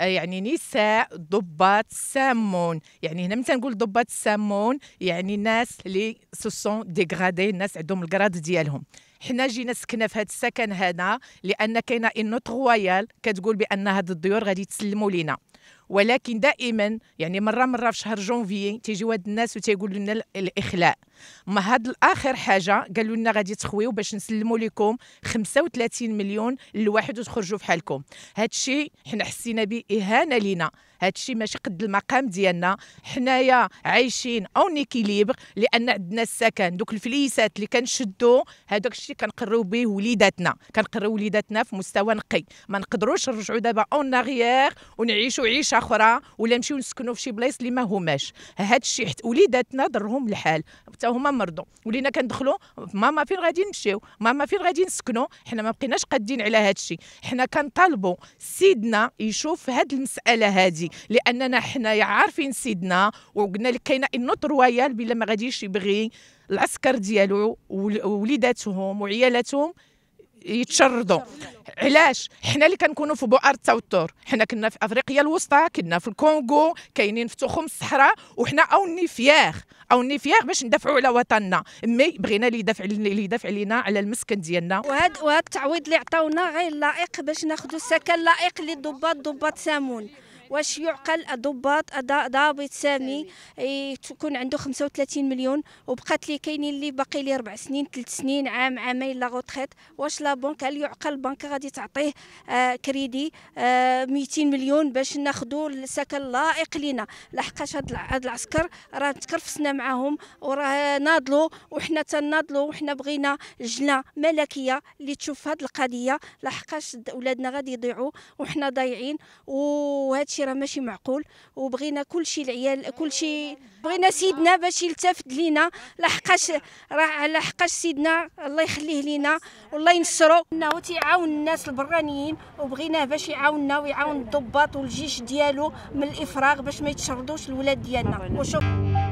آه، يعني نساء ضباط سامون يعني هنا مثلا نقول ضباط سامون يعني ناس اللي سوسون ديغرادي الناس عندهم الكراد ديالهم حنا جينا سكنا في هذا السكن هذا لان كاينه اون رويال كتقول بان هاد الديور غادي تسلموا لينا ولكن دائما يعني مره مره في شهر جونفي تيجيو هاد الناس وتيقولوا لنا الاخلاء ما هاد الاخر حاجه قالوا لنا غادي تخويو باش نسلموا لكم 35 مليون لواحد وتخرجوا فحالكم هاد الشيء حنا حسينا باهانه لينا هاد الشيء ماشي قد المقام ديالنا حنايا عايشين اون اكيليبر لان عندنا السكن دوك الفليسات اللي كنشدو هذاك الشيء كنقريو به وليداتنا كنقريو وليداتنا في مستوى نقي ما نقدروش نرجعوا دابا اون اغيير ونعيشوا عيشه اخرى ولا نمشيو نسكنوا في شي بلايص اللي ما هماش هاد الشيء حت وليداتنا ضرهم الحال حتى هما مرضوا ولينا كندخلوا ماما فين غادي نمشيو ماما فين غادي نسكنوا حنا ما بقيناش قادين على هاد الشيء حنا كنطالبوا سيدنا يشوف هاد المساله هادي لاننا حنايا عارفين سيدنا وقلنا لك كاينه النوت رويال بلا ما غاديش يبغي العسكر ديالو ووليداتهم وعيالاتهم يتشردوا علاش حنا اللي كنكونوا في بؤر التوتر حنا كنا في افريقيا الوسطى كنا في الكونغو كاينين في تخوم الصحراء وحنا اوني فياغ اوني فياغ باش ندافعوا على وطننا مي بغينا اللي يدافع اللي يدافع علينا على المسكن ديالنا وهاد وهاد التعويض اللي عطاونا غير لائق باش ناخذوا السكن لائق للضباط ضباط سامون واش يعقل الضباط ضابط سامي تكون عنده 35 مليون وبقات لي كاينين اللي باقي لي ربع سنين ثلاث سنين عام عامين لا غوتريت واش لا بنك هل يعقل البنك غادي تعطيه آه، كريدي 200 آه، مليون باش ناخذوا السكن اللائق لينا لحقاش هاد العسكر راه تكرفسنا معاهم وراه ناضلوا وحنا تناضلوا وحنا بغينا جنة ملكيه اللي تشوف هاد القضيه لحقاش ولادنا غادي يضيعوا وحنا ضايعين وهذا هادشي راه ماشي معقول وبغينا كلشي العيال كلشي بغينا سيدنا باش يلتفت لينا لحقاش راه على حقاش سيدنا الله يخليه لينا والله ينصرو انه تيعاون الناس البرانيين وبغيناه باش يعاوننا ويعاون الضباط والجيش ديالو من الافراغ باش ما يتشردوش الولاد ديالنا وشوف